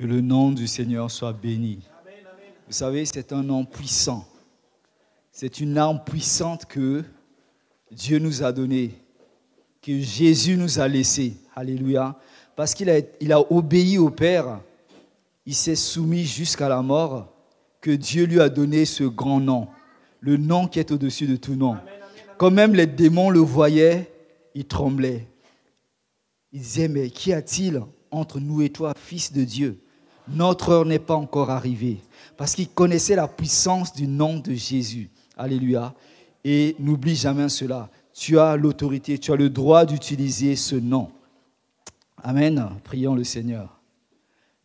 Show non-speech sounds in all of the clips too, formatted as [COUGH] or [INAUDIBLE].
Que le nom du Seigneur soit béni. Vous savez, c'est un nom puissant. C'est une arme puissante que Dieu nous a donnée, que Jésus nous a laissée. Alléluia. Parce qu'il a, a obéi au Père. Il s'est soumis jusqu'à la mort. Que Dieu lui a donné ce grand nom. Le nom qui est au-dessus de tout nom. Quand même les démons le voyaient, ils tremblaient. Ils disaient, mais qu'y a-t-il entre nous et toi, fils de Dieu notre heure n'est pas encore arrivée. Parce qu'il connaissait la puissance du nom de Jésus. Alléluia. Et n'oublie jamais cela. Tu as l'autorité, tu as le droit d'utiliser ce nom. Amen. Prions le Seigneur.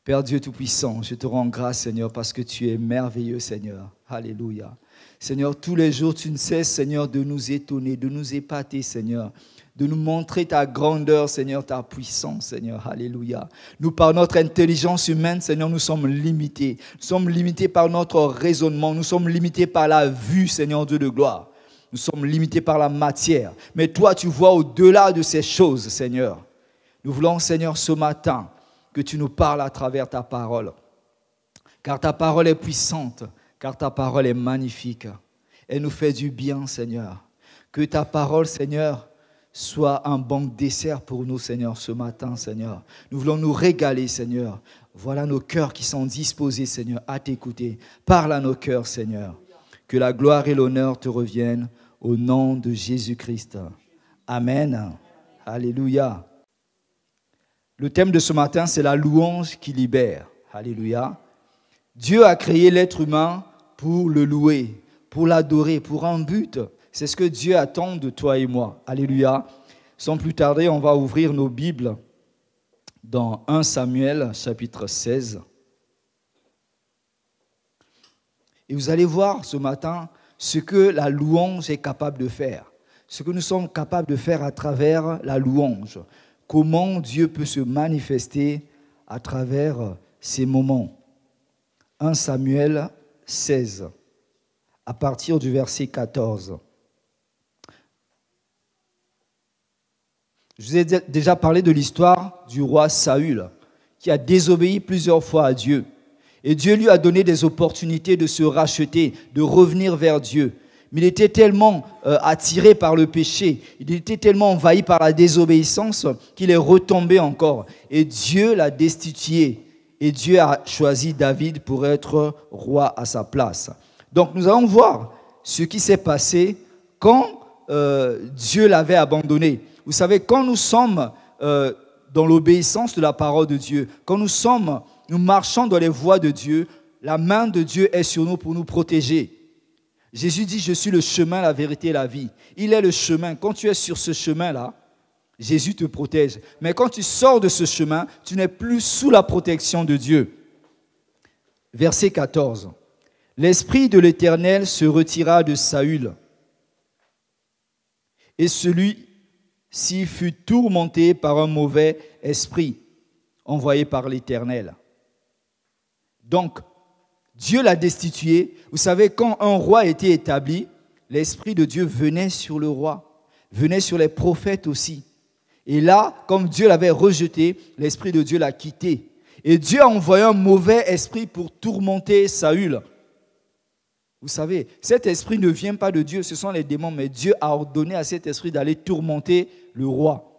Père Dieu Tout-Puissant, je te rends grâce, Seigneur, parce que tu es merveilleux, Seigneur. Alléluia. Seigneur, tous les jours, tu ne cesses, Seigneur, de nous étonner, de nous épater, Seigneur de nous montrer ta grandeur, Seigneur, ta puissance, Seigneur. Alléluia. Nous, par notre intelligence humaine, Seigneur, nous sommes limités. Nous sommes limités par notre raisonnement. Nous sommes limités par la vue, Seigneur Dieu de gloire. Nous sommes limités par la matière. Mais toi, tu vois au-delà de ces choses, Seigneur. Nous voulons, Seigneur, ce matin, que tu nous parles à travers ta parole. Car ta parole est puissante car ta parole est magnifique. Elle nous fait du bien, Seigneur. Que ta parole, Seigneur, soit un bon dessert pour nous, Seigneur, ce matin, Seigneur. Nous voulons nous régaler, Seigneur. Voilà nos cœurs qui sont disposés, Seigneur, à t'écouter. Parle à nos cœurs, Seigneur. Que la gloire et l'honneur te reviennent au nom de Jésus-Christ. Amen. Alléluia. Le thème de ce matin, c'est la louange qui libère. Alléluia. Dieu a créé l'être humain pour le louer, pour l'adorer, pour un but. C'est ce que Dieu attend de toi et moi. Alléluia. Sans plus tarder, on va ouvrir nos Bibles dans 1 Samuel chapitre 16. Et vous allez voir ce matin ce que la louange est capable de faire, ce que nous sommes capables de faire à travers la louange, comment Dieu peut se manifester à travers ces moments. 1 Samuel 16, à partir du verset 14. Je vous ai déjà parlé de l'histoire du roi Saül, qui a désobéi plusieurs fois à Dieu. Et Dieu lui a donné des opportunités de se racheter, de revenir vers Dieu. Mais il était tellement euh, attiré par le péché, il était tellement envahi par la désobéissance qu'il est retombé encore. Et Dieu l'a destitué et Dieu a choisi David pour être roi à sa place. Donc nous allons voir ce qui s'est passé quand euh, Dieu l'avait abandonné. Vous savez, quand nous sommes euh, dans l'obéissance de la parole de Dieu, quand nous sommes, nous marchons dans les voies de Dieu, la main de Dieu est sur nous pour nous protéger. Jésus dit, je suis le chemin, la vérité et la vie. Il est le chemin. Quand tu es sur ce chemin-là, Jésus te protège. Mais quand tu sors de ce chemin, tu n'es plus sous la protection de Dieu. Verset 14. L'Esprit de l'Éternel se retira de Saül, et celui-ci fut tourmenté par un mauvais esprit envoyé par l'Éternel. Donc, Dieu l'a destitué. Vous savez, quand un roi était établi, l'Esprit de Dieu venait sur le roi, venait sur les prophètes aussi. Et là, comme Dieu l'avait rejeté, l'Esprit de Dieu l'a quitté. Et Dieu a envoyé un mauvais esprit pour tourmenter Saül. Vous savez, cet esprit ne vient pas de Dieu, ce sont les démons, mais Dieu a ordonné à cet esprit d'aller tourmenter le roi.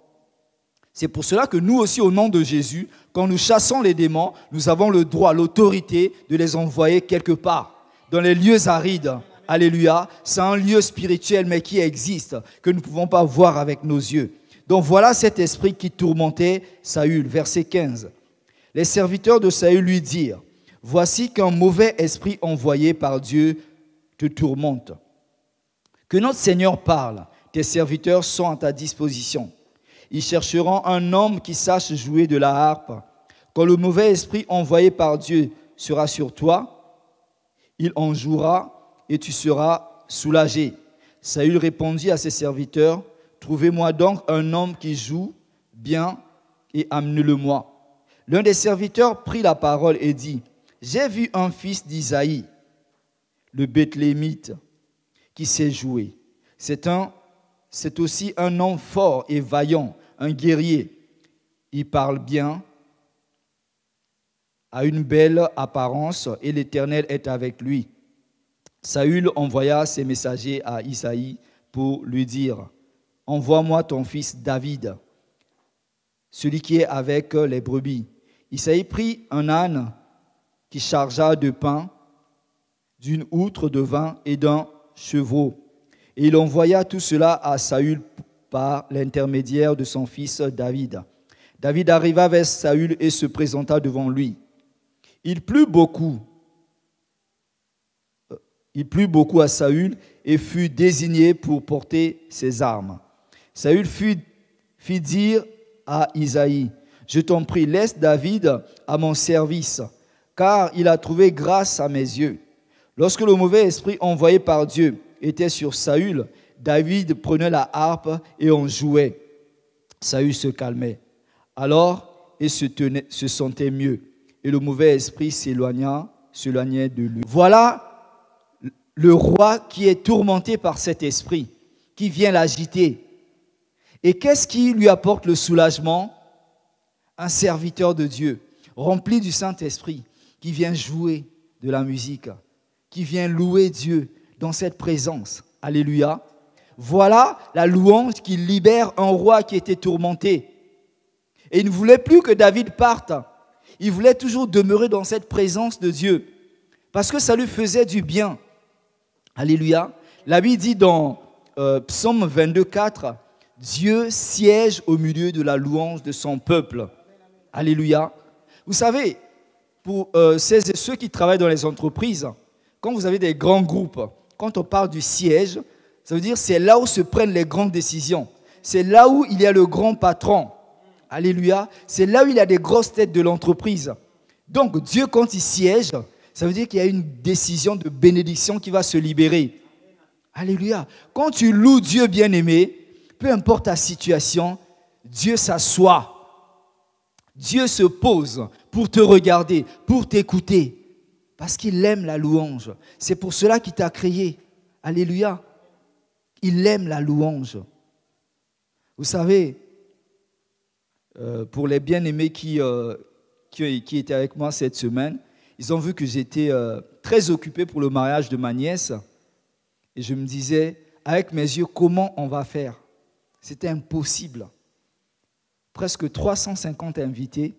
C'est pour cela que nous aussi, au nom de Jésus, quand nous chassons les démons, nous avons le droit, l'autorité de les envoyer quelque part, dans les lieux arides. Alléluia, c'est un lieu spirituel, mais qui existe, que nous ne pouvons pas voir avec nos yeux. Donc voilà cet esprit qui tourmentait Saül. Verset 15. Les serviteurs de Saül lui dirent, Voici qu'un mauvais esprit envoyé par Dieu te tourmente. Que notre Seigneur parle, tes serviteurs sont à ta disposition. Ils chercheront un homme qui sache jouer de la harpe. Quand le mauvais esprit envoyé par Dieu sera sur toi, il en jouera et tu seras soulagé. Saül répondit à ses serviteurs, Trouvez-moi donc un homme qui joue bien et amenez-le-moi. L'un des serviteurs prit la parole et dit, J'ai vu un fils d'Isaïe, le Bethlémite, qui sait jouer. C'est un, c'est aussi un homme fort et vaillant, un guerrier. Il parle bien, a une belle apparence et l'Éternel est avec lui. Saül envoya ses messagers à Isaïe pour lui dire, Envoie-moi ton fils David, celui qui est avec les brebis. Isaïe prit un âne qui chargea de pain, d'une outre de vin et d'un chevreau. Et il envoya tout cela à Saül par l'intermédiaire de son fils David. David arriva vers Saül et se présenta devant lui. Il plut beaucoup. Euh, il plut beaucoup à Saül et fut désigné pour porter ses armes. Saül fit, dire à Isaïe, je t'en prie, laisse David à mon service, car il a trouvé grâce à mes yeux. Lorsque le mauvais esprit envoyé par Dieu était sur Saül, David prenait la harpe et en jouait. Saül se calmait. Alors, il se, se sentait mieux, et le mauvais esprit s'éloigna, s'éloignait de lui. Voilà le roi qui est tourmenté par cet esprit, qui vient l'agiter, et qu'est-ce qui lui apporte le soulagement Un serviteur de Dieu, rempli du Saint-Esprit, qui vient jouer de la musique, qui vient louer Dieu dans cette présence. Alléluia. Voilà la louange qui libère un roi qui était tourmenté. Et il ne voulait plus que David parte. Il voulait toujours demeurer dans cette présence de Dieu. Parce que ça lui faisait du bien. Alléluia. La Bible dit dans euh, Psaume 22, 4, Dieu siège au milieu de la louange de son peuple. Alléluia. Vous savez, pour euh, ceux qui travaillent dans les entreprises, quand vous avez des grands groupes, quand on parle du siège, ça veut dire c'est là où se prennent les grandes décisions. C'est là où il y a le grand patron. Alléluia. C'est là où il y a des grosses têtes de l'entreprise. Donc Dieu, quand il siège, ça veut dire qu'il y a une décision de bénédiction qui va se libérer. Alléluia. Quand tu loues Dieu bien-aimé, peu importe ta situation, Dieu s'assoit. Dieu se pose pour te regarder, pour t'écouter, parce qu'il aime la louange. C'est pour cela qu'il t'a créé. Alléluia. Il aime la louange. Vous savez, euh, pour les bien-aimés euh, qui, étaient avec moi cette semaine, ils ont vu que j'étais euh, très occupé pour le mariage de ma nièce. Et je me disais, avec mes yeux, comment on va faire c'était impossible. Presque 350 invités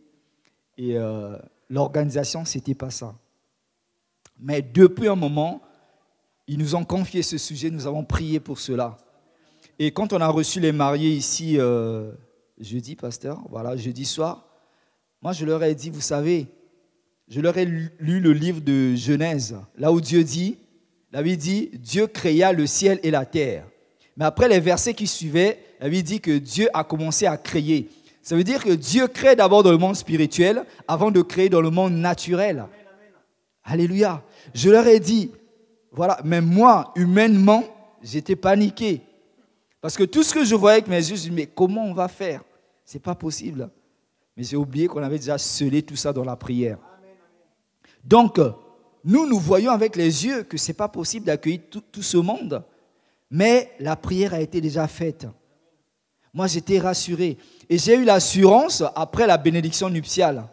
et euh, l'organisation, l'organisation, n'était pas ça. Mais depuis un moment, ils nous ont confié ce sujet, nous avons prié pour cela. Et quand on a reçu les mariés ici euh, jeudi, pasteur, voilà, jeudi soir, moi je leur ai dit, vous savez, je leur ai lu le livre de Genèse, là où Dieu dit, la vie dit, Dieu créa le ciel et la terre. Mais après les versets qui suivaient, la dit que Dieu a commencé à créer. Ça veut dire que Dieu crée d'abord dans le monde spirituel avant de créer dans le monde naturel. Alléluia. Je leur ai dit, voilà, mais moi, humainement, j'étais paniqué. Parce que tout ce que je voyais avec mes yeux, je me disais, mais comment on va faire n'est pas possible. Mais j'ai oublié qu'on avait déjà scellé tout ça dans la prière. Donc, nous, nous voyons avec les yeux que ce n'est pas possible d'accueillir tout ce monde. Mais la prière a été déjà faite. Moi, j'étais rassuré. Et j'ai eu l'assurance après la bénédiction nuptiale.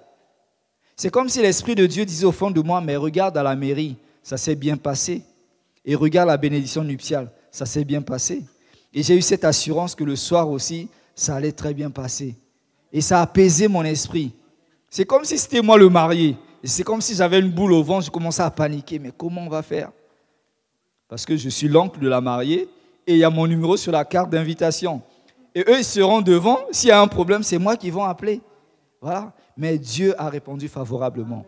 C'est comme si l'Esprit de Dieu disait au fond de moi, mais regarde à la mairie, ça s'est bien passé. Et regarde la bénédiction nuptiale, ça s'est bien passé. Et j'ai eu cette assurance que le soir aussi, ça allait très bien passer. Et ça a apaisé mon esprit. C'est comme si c'était moi le marié. C'est comme si j'avais une boule au vent, je commençais à paniquer. Mais comment on va faire parce que je suis l'oncle de la mariée et il y a mon numéro sur la carte d'invitation. Et eux, ils seront devant. S'il y a un problème, c'est moi qui vais appeler. Voilà. Mais Dieu a répondu favorablement.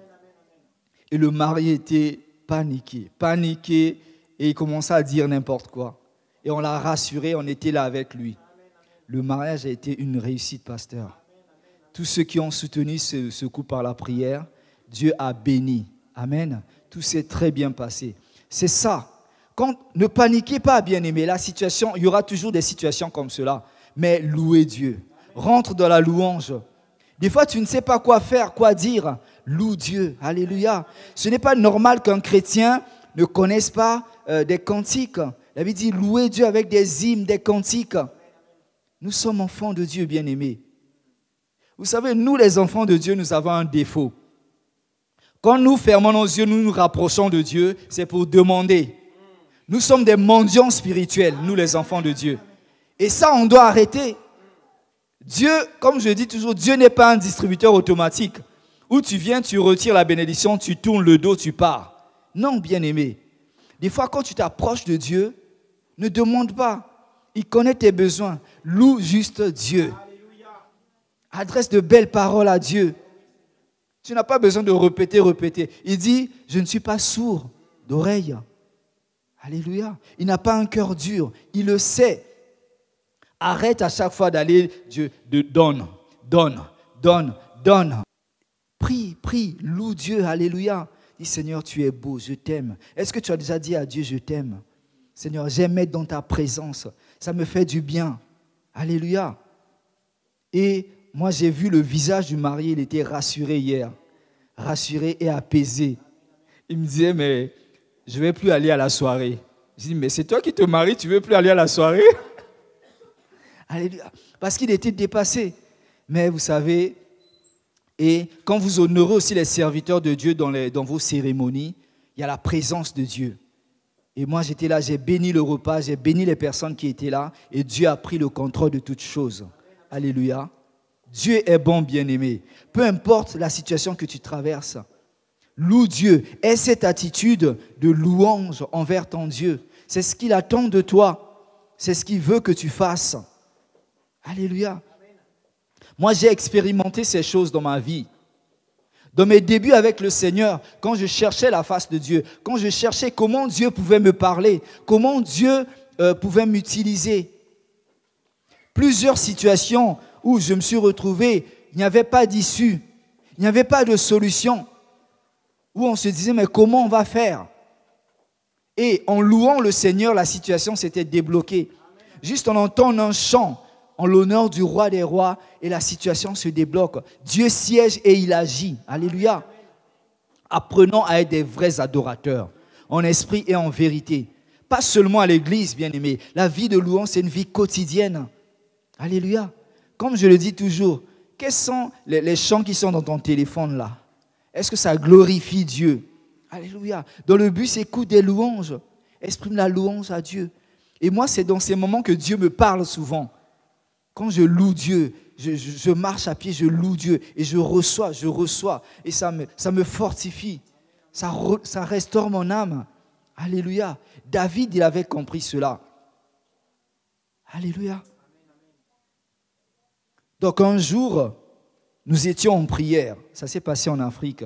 Et le mari était paniqué, paniqué, et il commença à dire n'importe quoi. Et on l'a rassuré, on était là avec lui. Le mariage a été une réussite, pasteur. Tous ceux qui ont soutenu ce coup par la prière, Dieu a béni. Amen. Tout s'est très bien passé. C'est ça ne paniquez pas, bien aimé La situation, il y aura toujours des situations comme cela. Mais louez Dieu. Rentre dans la louange. Des fois, tu ne sais pas quoi faire, quoi dire. Loue Dieu. Alléluia. Ce n'est pas normal qu'un chrétien ne connaisse pas euh, des cantiques. La Bible dit louez Dieu avec des hymnes, des cantiques. Nous sommes enfants de Dieu, bien-aimés. Vous savez, nous, les enfants de Dieu, nous avons un défaut. Quand nous fermons nos yeux, nous nous rapprochons de Dieu, c'est pour demander. Nous sommes des mendiants spirituels, nous les enfants de Dieu. Et ça, on doit arrêter. Dieu, comme je dis toujours, Dieu n'est pas un distributeur automatique où tu viens, tu retires la bénédiction, tu tournes le dos, tu pars. Non, bien-aimé. Des fois, quand tu t'approches de Dieu, ne demande pas. Il connaît tes besoins. Loue juste Dieu. Adresse de belles paroles à Dieu. Tu n'as pas besoin de répéter, répéter. Il dit, je ne suis pas sourd d'oreille. Alléluia. Il n'a pas un cœur dur. Il le sait. Arrête à chaque fois d'aller, Dieu, de donne, donne, donne, donne. Prie, prie, loue Dieu. Alléluia. Dis Seigneur, tu es beau, je t'aime. Est-ce que tu as déjà dit à Dieu, je t'aime Seigneur, j'aime être dans ta présence. Ça me fait du bien. Alléluia. Et moi, j'ai vu le visage du mari, Il était rassuré hier. Rassuré et apaisé. Il me disait, mais je ne vais plus aller à la soirée. Je dis, mais c'est toi qui te maries, tu ne veux plus aller à la soirée [LAUGHS] Alléluia. Parce qu'il était dépassé. Mais vous savez, et quand vous honorez aussi les serviteurs de Dieu dans, dans vos cérémonies, il y a la présence de Dieu. Et moi, j'étais là, j'ai béni le repas, j'ai béni les personnes qui étaient là, et Dieu a pris le contrôle de toutes choses. Alléluia. Dieu est bon, bien-aimé. Peu importe la situation que tu traverses, Loue Dieu. et cette attitude de louange envers ton Dieu. C'est ce qu'il attend de toi. C'est ce qu'il veut que tu fasses. Alléluia. Moi, j'ai expérimenté ces choses dans ma vie. Dans mes débuts avec le Seigneur, quand je cherchais la face de Dieu, quand je cherchais comment Dieu pouvait me parler, comment Dieu euh, pouvait m'utiliser, plusieurs situations où je me suis retrouvé, il n'y avait pas d'issue, il n'y avait pas de solution où on se disait, mais comment on va faire Et en louant le Seigneur, la situation s'était débloquée. Juste en entendant un chant en l'honneur du roi des rois, et la situation se débloque. Dieu siège et il agit. Alléluia. Apprenons à être des vrais adorateurs, en esprit et en vérité. Pas seulement à l'église, bien-aimé. La vie de louange, c'est une vie quotidienne. Alléluia. Comme je le dis toujours, quels sont les chants qui sont dans ton téléphone là est-ce que ça glorifie Dieu Alléluia. Dans le bus, écoute des louanges. Exprime la louange à Dieu. Et moi, c'est dans ces moments que Dieu me parle souvent. Quand je loue Dieu, je, marche à pied, je loue Dieu et je reçois, je reçois. Et ça me, ça me fortifie. Ça, ça restaure mon âme. Alléluia. David, il avait compris cela. Alléluia. Donc un jour, nous étions en prière. Ça s'est passé en Afrique.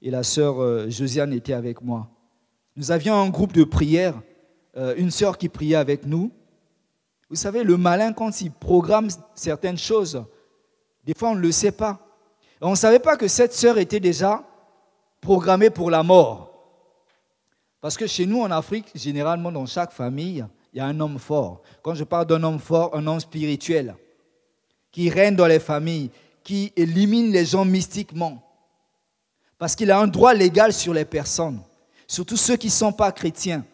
Et la sœur euh, Josiane était avec moi. Nous avions un groupe de prière. Euh, une sœur qui priait avec nous. Vous savez, le malin, quand il programme certaines choses, des fois on ne le sait pas. On ne savait pas que cette sœur était déjà programmée pour la mort. Parce que chez nous, en Afrique, généralement, dans chaque famille, il y a un homme fort. Quand je parle d'un homme fort, un homme spirituel, qui règne dans les familles, qui élimine les gens mystiquement. Parce qu'il a un droit légal sur les personnes, surtout ceux qui ne sont pas chrétiens.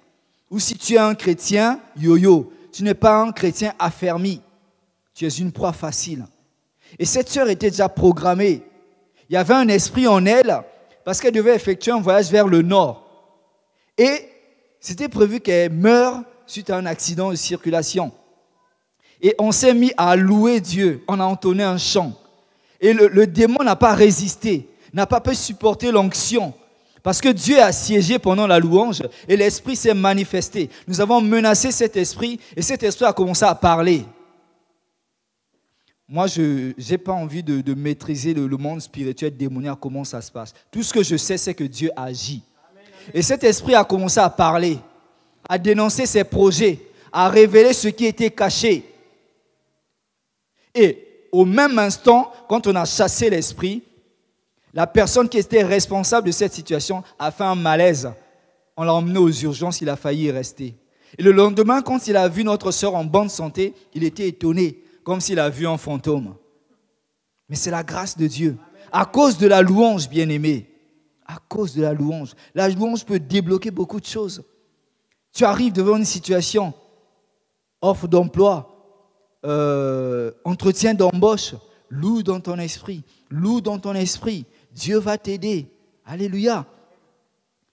Ou si tu es un chrétien, yo-yo, tu n'es pas un chrétien affermi. Tu es une proie facile. Et cette sœur était déjà programmée. Il y avait un esprit en elle parce qu'elle devait effectuer un voyage vers le nord. Et c'était prévu qu'elle meure suite à un accident de circulation. Et on s'est mis à louer Dieu. On a entonné un chant. Et le, démon n'a pas résisté, n'a pas pu supporter l'onction. Parce que Dieu a siégé pendant la louange et l'esprit s'est manifesté. Nous avons menacé cet esprit et cet esprit a commencé à parler. Moi, je n'ai pas envie de, maîtriser le, le, monde spirituel démoniaque, comment ça se passe. Tout ce que je sais, c'est que Dieu agit. Et cet esprit a commencé à parler, à dénoncer ses projets, à révéler ce qui était caché. Et au même instant, quand on a chassé l'esprit, la personne qui était responsable de cette situation a fait un malaise. On l'a emmené aux urgences, il a failli y rester. Et le lendemain, quand il a vu notre soeur en bonne santé, il était étonné, comme s'il a vu un fantôme. Mais c'est la grâce de Dieu. À cause de la louange, bien-aimé. À cause de la louange. La louange peut débloquer beaucoup de choses. Tu arrives devant une situation, offre d'emploi, euh, entretien d'embauche, loue dans ton esprit, loue dans ton esprit. Dieu va t'aider. Alléluia.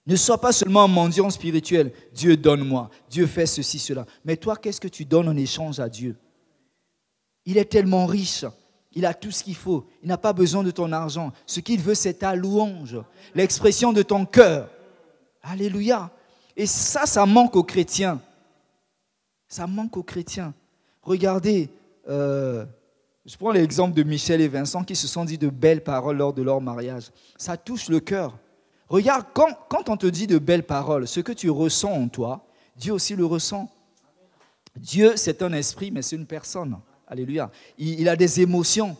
Ne sois pas seulement un mendiant spirituel. Dieu donne-moi. Dieu fait ceci, cela. Mais toi, qu'est-ce que tu donnes en échange à Dieu Il est tellement riche. Il a tout ce qu'il faut. Il n'a pas besoin de ton argent. Ce qu'il veut, c'est ta louange, l'expression de ton cœur. Alléluia. Et ça, ça manque aux chrétiens. Ça manque aux chrétiens. Regardez, euh, je prends l'exemple de Michel et Vincent qui se sont dit de belles paroles lors de leur mariage. Ça touche le cœur. Regarde, quand, on te dit de belles paroles, ce que tu ressens en toi, Dieu aussi le ressent. Dieu, c'est un esprit, mais c'est une personne. Alléluia. Il, a des émotions.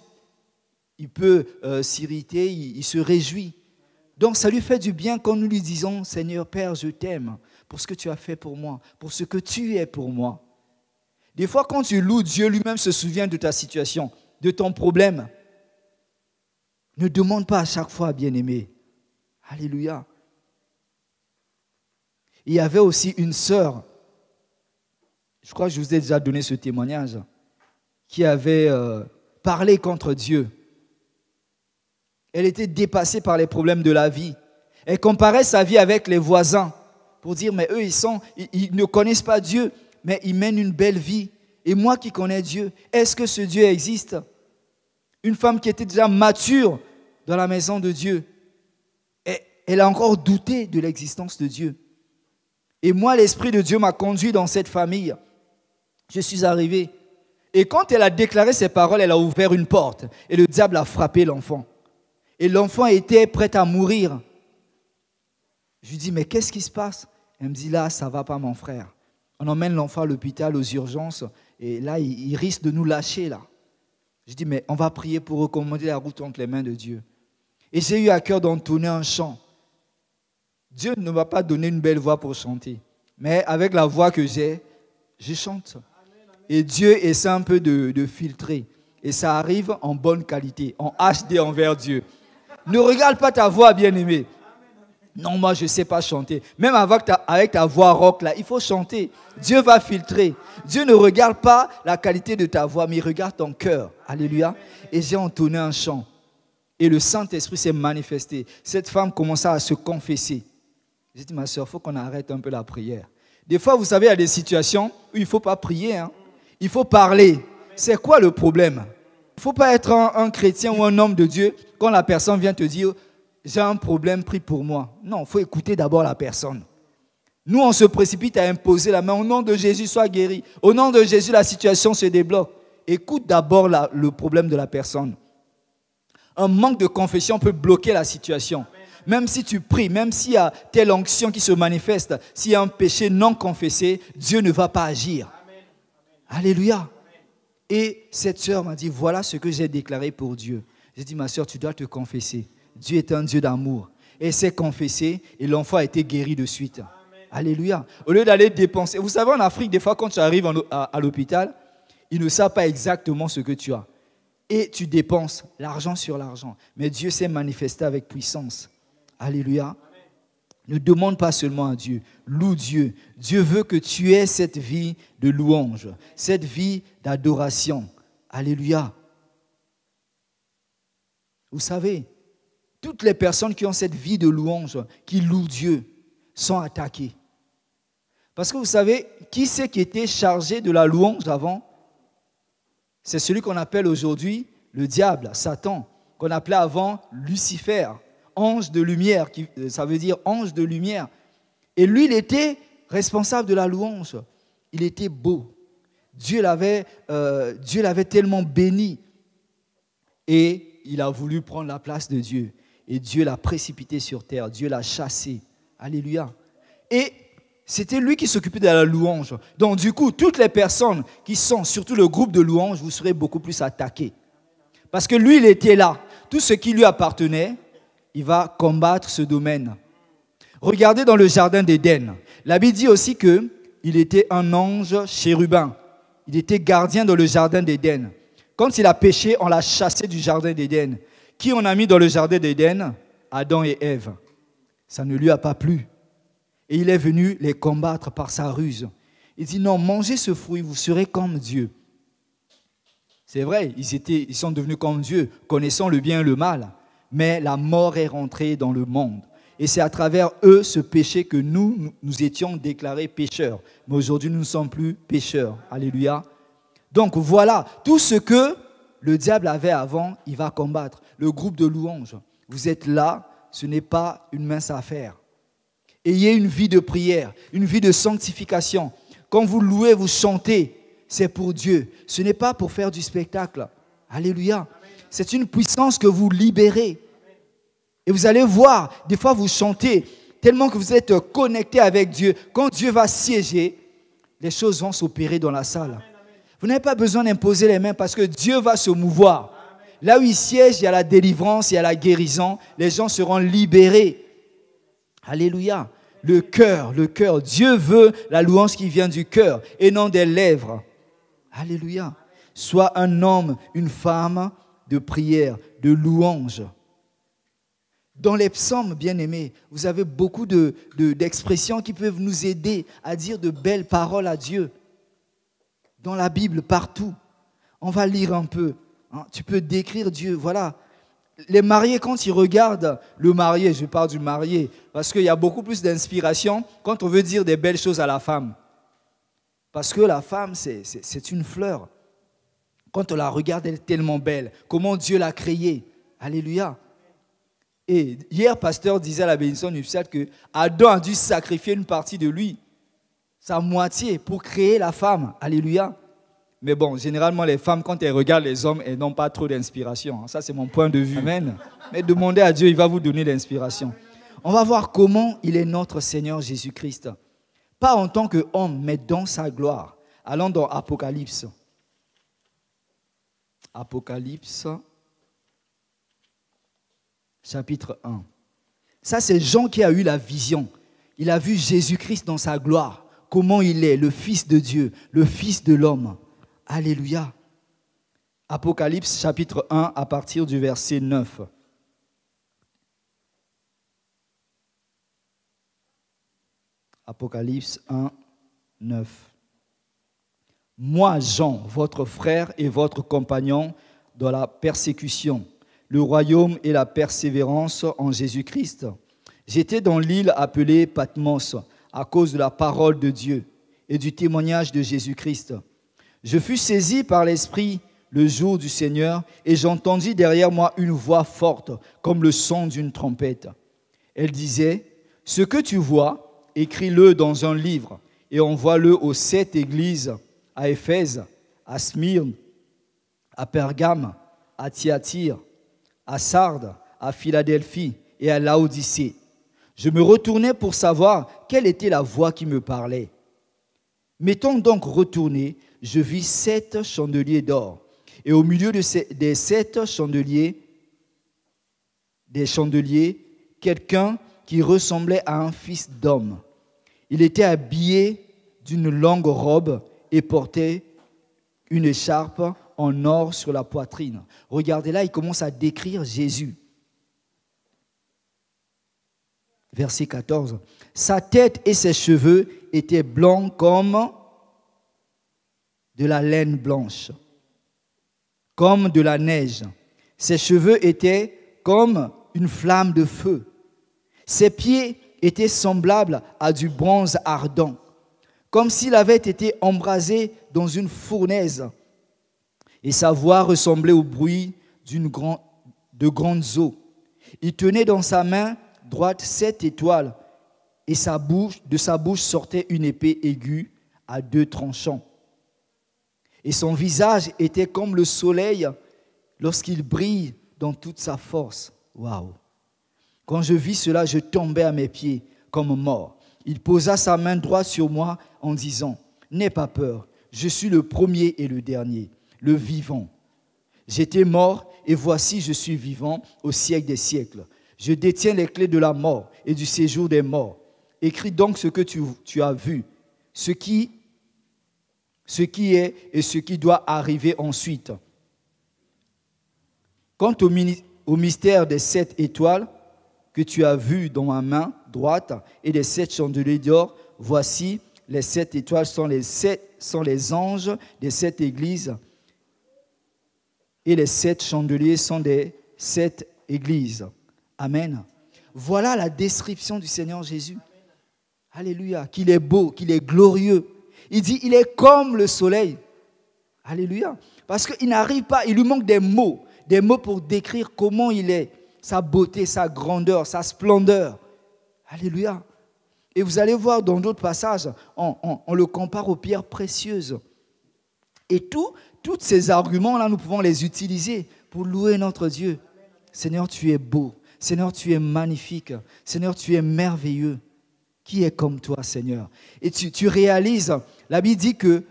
Il peut euh, s'irriter, il, il se réjouit. Donc ça lui fait du bien quand nous lui disons, Seigneur Père, je t'aime pour ce que tu as fait pour moi, pour ce que tu es pour moi. Des fois, quand tu loues, Dieu lui-même se souvient de ta situation, de ton problème. Ne demande pas à chaque fois, bien-aimé. Alléluia. Il y avait aussi une sœur, je crois que je vous ai déjà donné ce témoignage, qui avait euh, parlé contre Dieu. Elle était dépassée par les problèmes de la vie. Elle comparait sa vie avec les voisins pour dire, mais eux, ils, sont, ils ne connaissent pas Dieu mais il mène une belle vie. Et moi qui connais Dieu, est-ce que ce Dieu existe Une femme qui était déjà mature dans la maison de Dieu, elle a encore douté de l'existence de Dieu. Et moi, l'Esprit de Dieu m'a conduit dans cette famille. Je suis arrivé. Et quand elle a déclaré ses paroles, elle a ouvert une porte. Et le diable a frappé l'enfant. Et l'enfant était prêt à mourir. Je lui dis, mais qu'est-ce qui se passe Elle me dit, là, ça va pas, mon frère on emmène l'enfant à l'hôpital, aux urgences, et là, il, risque de nous lâcher, là. Je dis, mais on va prier pour recommander la route entre les mains de Dieu. Et j'ai eu à cœur d'entonner un chant. Dieu ne m'a pas donné une belle voix pour chanter, mais avec la voix que j'ai, je chante. Et Dieu essaie un peu de, de filtrer. Et ça arrive en bonne qualité, en HD envers Dieu. Ne regarde pas ta voix, bien-aimé. Non, moi, je ne sais pas chanter. Même avec ta, voix rock, là, il faut chanter. Dieu va filtrer. Dieu ne regarde pas la qualité de ta voix, mais regarde ton cœur. Alléluia. Et j'ai entonné un chant. Et le Saint-Esprit s'est manifesté. Cette femme commença à se confesser. J'ai dit, ma soeur, il faut qu'on arrête un peu la prière. Des fois, vous savez, il y a des situations où il ne faut pas prier. Hein. Il faut parler. C'est quoi le problème Il ne faut pas être un chrétien ou un homme de Dieu quand la personne vient te dire, j'ai un problème pris pour moi. Non, il faut écouter d'abord la personne. Nous, on se précipite à imposer la main. Au nom de Jésus, sois guéri. Au nom de Jésus, la situation se débloque. Écoute d'abord le problème de la personne. Un manque de confession peut bloquer la situation. Même si tu pries, même s'il y a telle onction qui se manifeste, s'il y a un péché non confessé, Dieu ne va pas agir. Alléluia. Et cette sœur m'a dit, voilà ce que j'ai déclaré pour Dieu. J'ai dit, ma sœur, tu dois te confesser. Dieu est un Dieu d'amour. Et s'est confessé et l'enfant a été guéri de suite. Alléluia. Au lieu d'aller dépenser. Vous savez, en Afrique, des fois, quand tu arrives à, l'hôpital, ils ne savent pas exactement ce que tu as. Et tu dépenses l'argent sur l'argent. Mais Dieu s'est manifesté avec puissance. Alléluia. Ne demande pas seulement à Dieu, loue Dieu. Dieu veut que tu aies cette vie de louange, cette vie d'adoration. Alléluia. Vous savez, toutes les personnes qui ont cette vie de louange, qui louent Dieu, sont attaquées. Parce que vous savez, qui c'est qui était chargé de la louange avant C'est celui qu'on appelle aujourd'hui le diable, Satan, qu'on appelait avant Lucifer, ange de lumière, euh, ça veut dire ange de lumière. Et lui, il était responsable de la louange. Il était beau. Dieu l'avait euh, tellement béni. Et il a voulu prendre la place de Dieu. Et Dieu l'a précipité sur terre, Dieu l'a chassé. Alléluia. Et c'était lui qui s'occupait de la louange. Donc du coup, toutes les personnes qui sont, surtout le groupe de louange, vous serez beaucoup plus attaqués. Parce que lui, il était là. Tout ce qui lui appartenait, il va combattre ce domaine. Regardez dans le jardin d'Éden. La Bible dit aussi qu'il il était un ange chérubin. Il était gardien dans le jardin d'Éden. Quand il a péché, on l'a chassé du jardin d'Éden qui on a mis dans le jardin d'Éden Adam et Ève. Ça ne lui a pas plu. Et il est venu les combattre par sa ruse. Il dit, non, mangez ce fruit, vous serez comme Dieu. C'est vrai, ils, étaient, ils sont devenus comme Dieu, connaissant le bien et le mal. Mais la mort est rentrée dans le monde. Et c'est à travers eux, ce péché, que nous, nous étions déclarés pécheurs. Mais aujourd'hui, nous ne sommes plus pécheurs. Alléluia. Donc voilà, tout ce que le diable avait avant, il va combattre. Le groupe de louanges, vous êtes là, ce n'est pas une mince affaire. Ayez une vie de prière, une vie de sanctification. Quand vous louez, vous chantez, c'est pour Dieu. Ce n'est pas pour faire du spectacle. Alléluia. C'est une puissance que vous libérez. Et vous allez voir, des fois vous chantez tellement que vous êtes connecté avec Dieu. Quand Dieu va siéger, les choses vont s'opérer dans la salle. Vous n'avez pas besoin d'imposer les mains parce que Dieu va se mouvoir. Là où il siège, il y a la délivrance, il y a la guérison. Les gens seront libérés. Alléluia. Le cœur, le cœur. Dieu veut la louange qui vient du cœur et non des lèvres. Alléluia. Sois un homme, une femme de prière, de louange. Dans les psaumes, bien-aimés, vous avez beaucoup d'expressions qui peuvent nous aider à dire de belles paroles à Dieu dans la Bible, partout. On va lire un peu. Hein. Tu peux décrire Dieu, voilà. Les mariés, quand ils regardent le marié, je parle du marié, parce qu'il y a beaucoup plus d'inspiration quand on veut dire des belles choses à la femme. Parce que la femme, c'est une fleur. Quand on la regarde, elle est tellement belle. Comment Dieu l'a créée. Alléluia. Et hier, pasteur disait à la bénédiction nuptiale que Adam a dû sacrifier une partie de lui sa moitié pour créer la femme. Alléluia. Mais bon, généralement, les femmes, quand elles regardent les hommes, elles n'ont pas trop d'inspiration. Hein. Ça, c'est mon point de vue. Amen. Mais demandez à Dieu, il va vous donner l'inspiration. On va voir comment il est notre Seigneur Jésus-Christ. Pas en tant qu'homme, mais dans sa gloire. Allons dans Apocalypse. Apocalypse, chapitre 1. Ça, c'est Jean qui a eu la vision. Il a vu Jésus-Christ dans sa gloire comment il est, le Fils de Dieu, le Fils de l'homme. Alléluia. Apocalypse chapitre 1 à partir du verset 9. Apocalypse 1, 9. Moi, Jean, votre frère et votre compagnon dans la persécution, le royaume et la persévérance en Jésus-Christ, j'étais dans l'île appelée Patmos à cause de la parole de Dieu et du témoignage de Jésus-Christ. Je fus saisi par l'Esprit le jour du Seigneur et j'entendis derrière moi une voix forte comme le son d'une trompette. Elle disait, Ce que tu vois, écris-le dans un livre et envoie-le aux sept églises, à Éphèse, à Smyrne, à Pergame, à Thyatire, à Sardes, à Philadelphie et à Laodicée. Je me retournai pour savoir quelle était la voix qui me parlait M'étant donc retourné, je vis sept chandeliers d'or. Et au milieu de ces, des sept chandeliers, des chandeliers, quelqu'un qui ressemblait à un fils d'homme. Il était habillé d'une longue robe et portait une écharpe en or sur la poitrine. Regardez là, il commence à décrire Jésus. verset 14. Sa tête et ses cheveux étaient blancs comme de la laine blanche, comme de la neige. Ses cheveux étaient comme une flamme de feu. Ses pieds étaient semblables à du bronze ardent, comme s'il avait été embrasé dans une fournaise. Et sa voix ressemblait au bruit d'une de grandes eaux. Il tenait dans sa main droite sept étoiles, et sa bouche, de sa bouche sortait une épée aiguë à deux tranchants. Et son visage était comme le soleil lorsqu'il brille dans toute sa force. Waouh! Quand je vis cela, je tombais à mes pieds comme mort. Il posa sa main droite sur moi en disant N'aie pas peur, je suis le premier et le dernier, le vivant. J'étais mort et voici je suis vivant au siècle des siècles. Je détiens les clés de la mort et du séjour des morts. Écris donc ce que tu, as vu, ce qui, est et ce qui doit arriver ensuite. Quant au, mystère des sept étoiles que tu as vues dans ma main droite et des sept chandeliers d'or, voici, les sept étoiles sont les, sont les anges des sept églises et les sept chandeliers sont des sept églises. Amen. Voilà la description du Seigneur Jésus. Alléluia. Qu'il est beau, qu'il est glorieux. Il dit, il est comme le soleil. Alléluia. Parce qu'il n'arrive pas, il lui manque des mots, des mots pour décrire comment il est, sa beauté, sa grandeur, sa splendeur. Alléluia. Et vous allez voir dans d'autres passages, on, le compare aux pierres précieuses. Et tout, tous ces arguments-là, nous pouvons les utiliser pour louer notre Dieu. Seigneur, tu es beau, Seigneur, tu es magnifique. Seigneur, tu es merveilleux. Qui est comme toi, Seigneur Et tu, réalises, la Bible dit que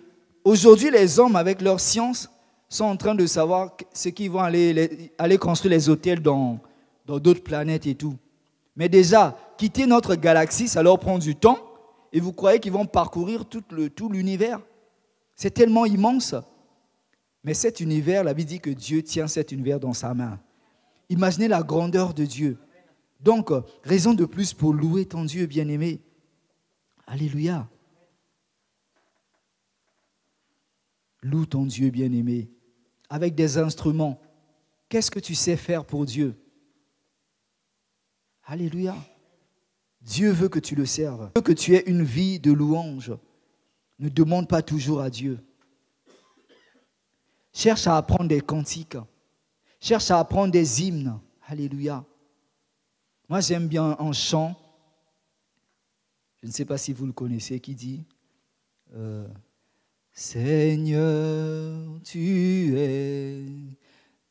aujourd'hui, les hommes, avec leur science, sont en train de savoir ce qu'ils vont aller, construire les hôtels dans d'autres planètes et tout. Mais déjà, quitter notre galaxie, ça leur prend du temps. Et vous croyez qu'ils vont parcourir tout, tout l'univers C'est tellement immense. Mais cet univers, la Bible dit que Dieu tient cet univers dans sa main. Imaginez la grandeur de Dieu. Donc, raison de plus pour louer ton Dieu bien-aimé. Alléluia. Loue ton Dieu bien-aimé avec des instruments. Qu'est-ce que tu sais faire pour Dieu Alléluia. Dieu veut que tu le serves, veut que tu aies une vie de louange. Ne demande pas toujours à Dieu. Cherche à apprendre des cantiques cherche à apprendre des hymnes. Alléluia. Moi, j'aime bien un chant, je ne sais pas si vous le connaissez, qui dit euh, Seigneur, tu es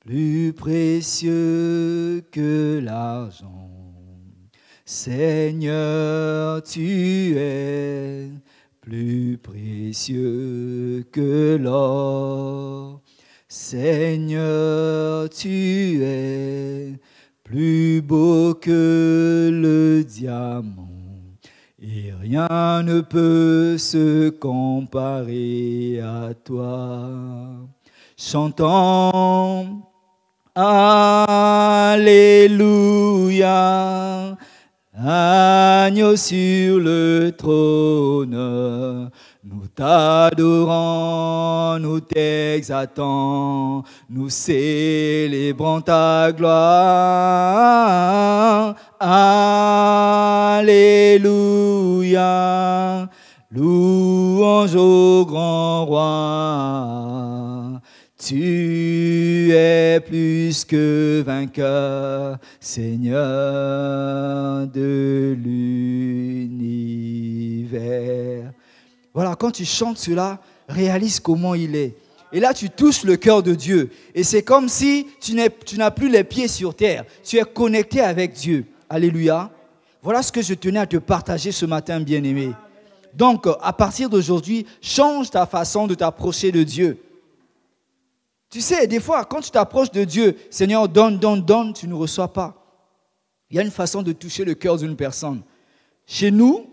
plus précieux que l'argent. Seigneur, tu es plus précieux que l'or. Seigneur, tu es plus beau que le diamant, et rien ne peut se comparer à toi. Chantons Alléluia, agneau sur le trône. Nous t'adorons, nous t'exaltons, nous célébrons ta gloire. Alléluia. Louange au grand roi. Tu es plus que vainqueur, Seigneur de l'univers. Voilà, quand tu chantes cela, réalise comment il est. Et là, tu touches le cœur de Dieu. Et c'est comme si tu n'as plus les pieds sur terre. Tu es connecté avec Dieu. Alléluia. Voilà ce que je tenais à te partager ce matin, bien-aimé. Donc, à partir d'aujourd'hui, change ta façon de t'approcher de Dieu. Tu sais, des fois, quand tu t'approches de Dieu, Seigneur, donne, donne, donne, tu ne reçois pas. Il y a une façon de toucher le cœur d'une personne. Chez nous,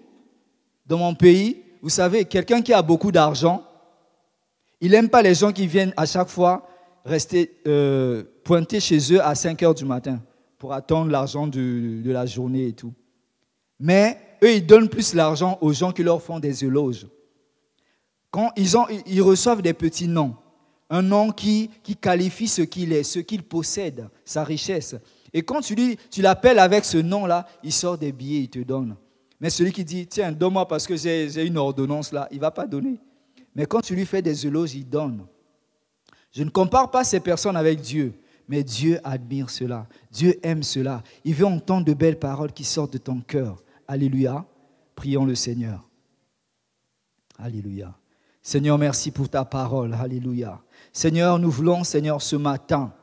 dans mon pays, vous savez, quelqu'un qui a beaucoup d'argent, il n'aime pas les gens qui viennent à chaque fois rester euh, pointés chez eux à 5 heures du matin pour attendre l'argent de la journée et tout. Mais eux, ils donnent plus l'argent aux gens qui leur font des éloges. Quand ils, reçoivent des petits noms, un nom qui, qualifie ce qu'il est, ce qu'il possède, sa richesse. Et quand tu, tu l'appelles avec ce nom-là, il sort des billets, il te donne. Mais celui qui dit, tiens, donne-moi parce que j'ai une ordonnance là, il ne va pas donner. Mais quand tu lui fais des éloges, il donne. Je ne compare pas ces personnes avec Dieu, mais Dieu admire cela. Dieu aime cela. Il veut entendre de belles paroles qui sortent de ton cœur. Alléluia. Prions le Seigneur. Alléluia. Seigneur, merci pour ta parole. Alléluia. Seigneur, nous voulons, Seigneur, ce matin,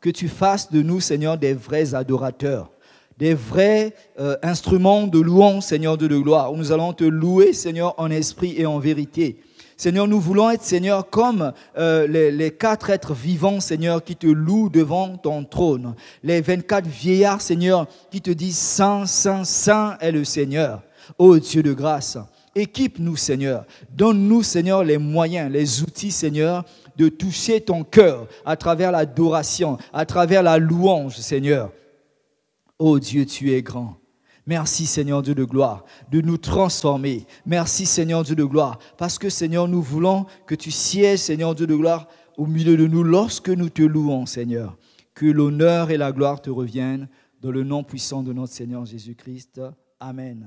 que tu fasses de nous, Seigneur, des vrais adorateurs des vrais euh, instruments de louange, Seigneur de gloire, nous allons te louer, Seigneur, en esprit et en vérité. Seigneur, nous voulons être, Seigneur, comme euh, les, quatre êtres vivants, Seigneur, qui te louent devant ton trône. Les 24 vieillards, Seigneur, qui te disent Saint, Saint, Saint est le Seigneur. Ô oh, Dieu de grâce, équipe-nous, Seigneur. Donne-nous, Seigneur, les moyens, les outils, Seigneur, de toucher ton cœur à travers l'adoration, à travers la louange, Seigneur. Oh Dieu, tu es grand. Merci Seigneur Dieu de gloire de nous transformer. Merci Seigneur Dieu de gloire parce que Seigneur nous voulons que tu sièges Seigneur Dieu de gloire au milieu de nous lorsque nous te louons Seigneur. Que l'honneur et la gloire te reviennent dans le nom puissant de notre Seigneur Jésus-Christ. Amen.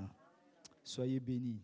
Soyez bénis.